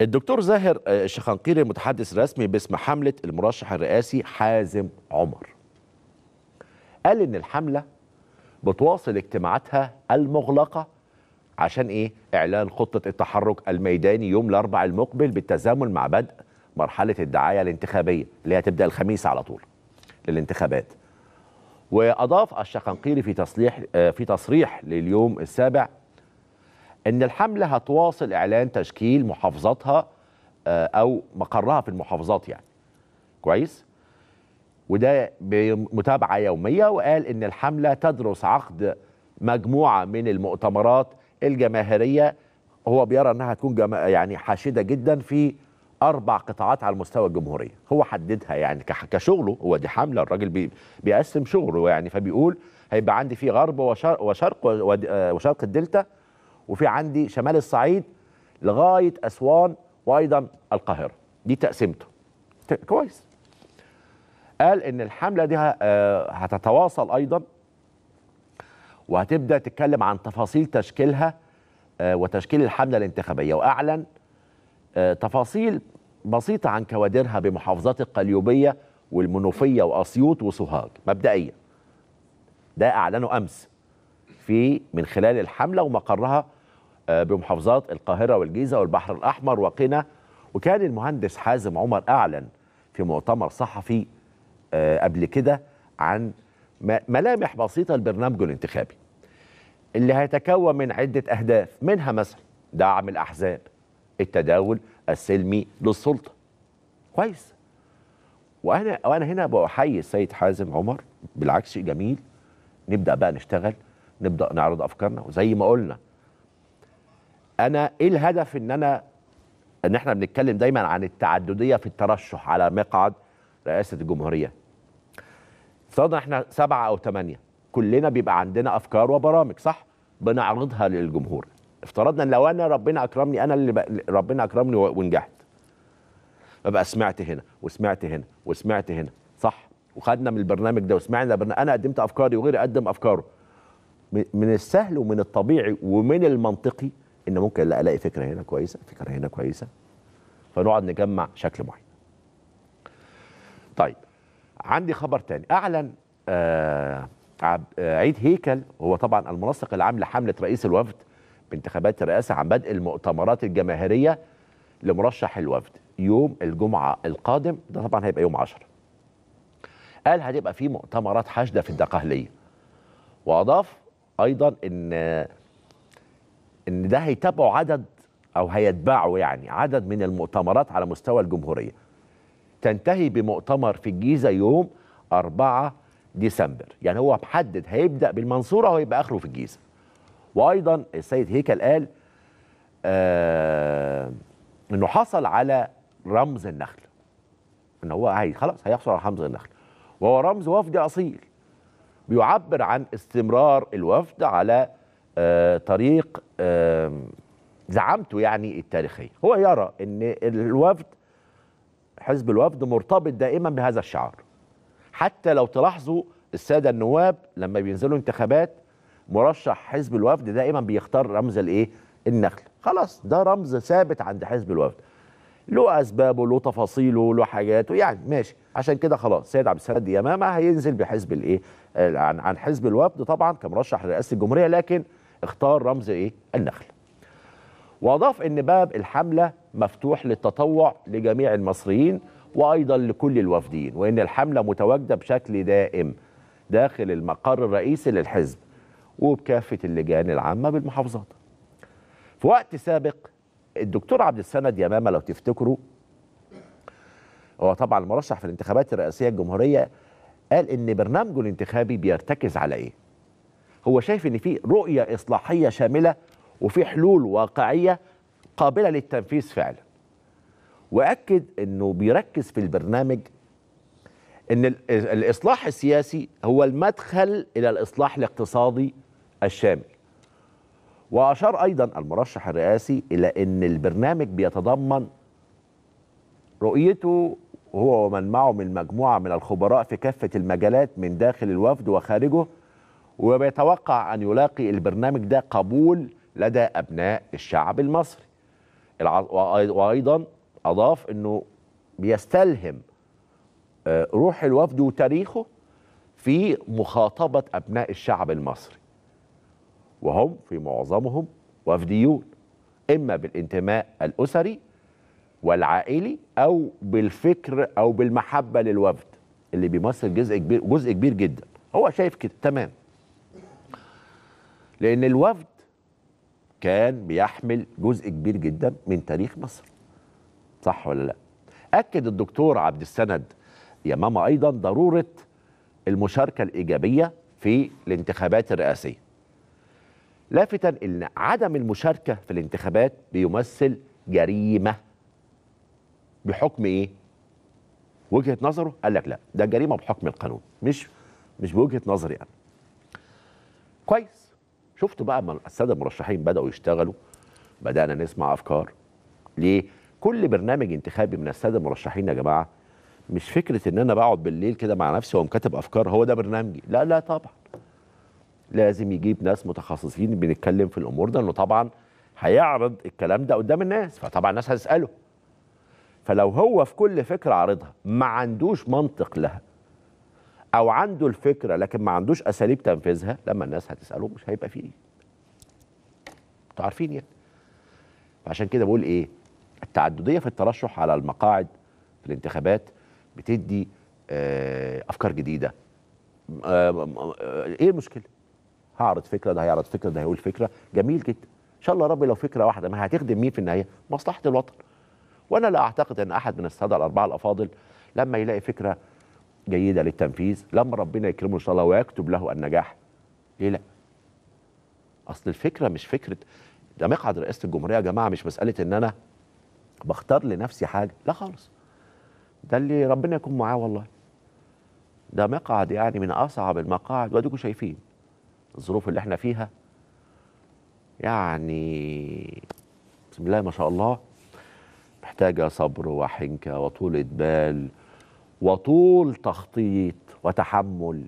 الدكتور زاهر آه، الشخنقيري المتحدث الرسمي باسم حملة المرشح الرئاسي حازم عمر قال إن الحملة بتواصل اجتماعاتها المغلقة عشان إيه؟ إعلان خطة التحرك الميداني يوم الأربع المقبل بالتزامن مع بدء مرحلة الدعاية الانتخابية اللي هتبدأ الخميس على طول للانتخابات وأضاف الشقنقيري في تصريح آه، في تصريح لليوم السابع ان الحمله هتواصل اعلان تشكيل محافظاتها آه، او مقرها في المحافظات يعني كويس وده بمتابعه يوميه وقال ان الحمله تدرس عقد مجموعه من المؤتمرات الجماهيريه هو بيرى انها تكون جما يعني حاشده جدا في اربع قطاعات على مستوى الجمهوريه هو حددها يعني كشغله هو دي حمله الراجل بي بيقسم شغله يعني فبيقول هيبقى عندي في غرب وشرق وشرق, وشرق الدلتا وفي عندي شمال الصعيد لغايه اسوان وايضا القاهره دي تقسيمته كويس قال ان الحمله دي آه، هتتواصل ايضا وهتبدا تتكلم عن تفاصيل تشكيلها آه، وتشكيل الحمله الانتخابيه واعلن آه، تفاصيل بسيطه عن كوادرها بمحافظات القليوبيه والمنوفيه واسيوط وسوهاج مبدئيا ده اعلنه امس في من خلال الحمله ومقرها آه، بمحافظات القاهرة والجيزة والبحر الأحمر وقنا وكان المهندس حازم عمر أعلن في مؤتمر صحفي آه، قبل كده عن ملامح بسيطة لبرنامجه الانتخابي اللي هيتكون من عدة أهداف منها مثلا دعم الأحزاب التداول السلمي للسلطة كويس وأنا, وأنا هنا بأحيي السيد حازم عمر بالعكس جميل نبدأ بقى نشتغل نبدأ نعرض أفكارنا وزي ما قلنا انا ايه الهدف ان انا ان احنا بنتكلم دايما عن التعدديه في الترشح على مقعد رئاسه الجمهوريه افترضنا احنا سبعه او ثمانيه كلنا بيبقى عندنا افكار وبرامج صح بنعرضها للجمهور افترضنا ان لو انا ربنا اكرمني انا اللي بق... ربنا اكرمني ونجحت ابقى سمعت هنا وسمعت هنا وسمعت هنا صح وخدنا من البرنامج ده وسمعنا برنامج انا قدمت افكاري وغيري قدم افكاره من السهل ومن الطبيعي ومن المنطقي ان ممكن لا الاقي فكره هنا كويسه فكره هنا كويسه فنقعد نجمع شكل معين طيب عندي خبر تاني اعلن آه،, آه عيد هيكل هو طبعا المنسق العام لحمله رئيس الوفد بانتخابات الرئاسه عن بدء المؤتمرات الجماهيريه لمرشح الوفد يوم الجمعه القادم ده طبعا هيبقى يوم 10 قال هتبقى في مؤتمرات حاشده في الدقهليه واضاف ايضا ان ان ده هيتابعه عدد او هيتبعه يعني عدد من المؤتمرات على مستوى الجمهوريه تنتهي بمؤتمر في الجيزه يوم 4 ديسمبر يعني هو محدد هيبدا بالمنصوره وهيبقى اخره في الجيزه وايضا السيد هيكل قال آه انه حصل على رمز النخل ان هو عايز خلاص هيحصل على رمز النخل وهو رمز وفد اصيل بيعبر عن استمرار الوفد على آه، طريق آه، زعمته يعني التاريخيه هو يرى ان الوفد حزب الوفد مرتبط دائما بهذا الشعار حتى لو تلاحظوا الساده النواب لما بينزلوا انتخابات مرشح حزب الوفد دائما بيختار رمز الايه النخل خلاص ده رمز ثابت عند حزب الوفد له اسبابه له تفاصيله له حاجاته يعني ماشي عشان كده خلاص سيد عبد السلام يمامه هينزل بحزب الايه آه، عن حزب الوفد طبعا كمرشح لرئاسه الجمهوريه لكن اختار رمز ايه النخل واضاف ان باب الحمله مفتوح للتطوع لجميع المصريين وايضا لكل الوفدين وان الحمله متواجده بشكل دائم داخل المقر الرئيسي للحزب وبكافه اللجان العامه بالمحافظات في وقت سابق الدكتور عبد السند يمامه لو تفتكروا هو طبعا المرشح في الانتخابات الرئاسيه الجمهوريه قال ان برنامجه الانتخابي بيرتكز على ايه هو شايف ان في رؤيه اصلاحيه شامله وفي حلول واقعيه قابله للتنفيذ فعلا واكد انه بيركز في البرنامج ان الاصلاح السياسي هو المدخل الى الاصلاح الاقتصادي الشامل واشار ايضا المرشح الرئاسي الى ان البرنامج بيتضمن رؤيته هو ومن معه من مجموعه من الخبراء في كافه المجالات من داخل الوفد وخارجه وبيتوقع أن يلاقي البرنامج ده قبول لدى أبناء الشعب المصري وأيضا أضاف أنه بيستلهم آه، روح الوفد وتاريخه في مخاطبة أبناء الشعب المصري وهم في معظمهم وفديون إما بالانتماء الأسري والعائلي أو بالفكر أو بالمحبة للوفد اللي بيمثل جزء كبير جزء كبير جدا هو شايف كده تمام لأن الوفد كان بيحمل جزء كبير جدا من تاريخ مصر صح ولا لا أكد الدكتور عبد السند يمامة أيضا ضرورة المشاركة الإيجابية في الانتخابات الرئاسية لافتا أن عدم المشاركة في الانتخابات بيمثل جريمة بحكم إيه؟ وجهة نظره قال لك لا ده جريمة بحكم القانون مش مش بوجهة نظري أنا كويس شفتوا بقى الساده المرشحين بداوا يشتغلوا بدانا نسمع افكار ليه كل برنامج انتخابي من الساده المرشحين يا جماعه مش فكره ان انا بقعد بالليل كده مع نفسي واقوم كاتب افكار هو ده برنامجي لا لا طبعا لازم يجيب ناس متخصصين بنتكلم في الامور ده انه طبعا هيعرض الكلام ده قدام الناس فطبعا الناس هتساله فلو هو في كل فكره عارضها ما عندوش منطق لها او عنده الفكره لكن ما عندوش اساليب تنفيذها لما الناس هتساله مش هيبقى فيه انتوا عارفين يعني فعشان كده بقول ايه التعدديه في الترشح على المقاعد في الانتخابات بتدي آه افكار جديده آه, آه،, آه، ايه المشكله هعرض فكره ده هيعرض فكره ده هيقول فكره جميل جدا ان شاء الله ربي لو فكره واحده ما هتخدم مين في النهايه مصلحه الوطن وانا لا اعتقد ان احد من الساده الاربعه الافاضل لما يلاقي فكره جيده للتنفيذ لما ربنا يكرمه ان شاء الله ويكتب له النجاح ليه لا اصل الفكره مش فكره ده مقعد رئاسه الجمهوريه يا جماعه مش مساله ان انا بختار لنفسي حاجه لا خالص ده اللي ربنا يكون معاه والله ده مقعد يعني من اصعب المقاعد واديكم شايفين الظروف اللي احنا فيها يعني بسم الله ما شاء الله محتاجه صبر وحنكه وطولة بال وطول تخطيط وتحمل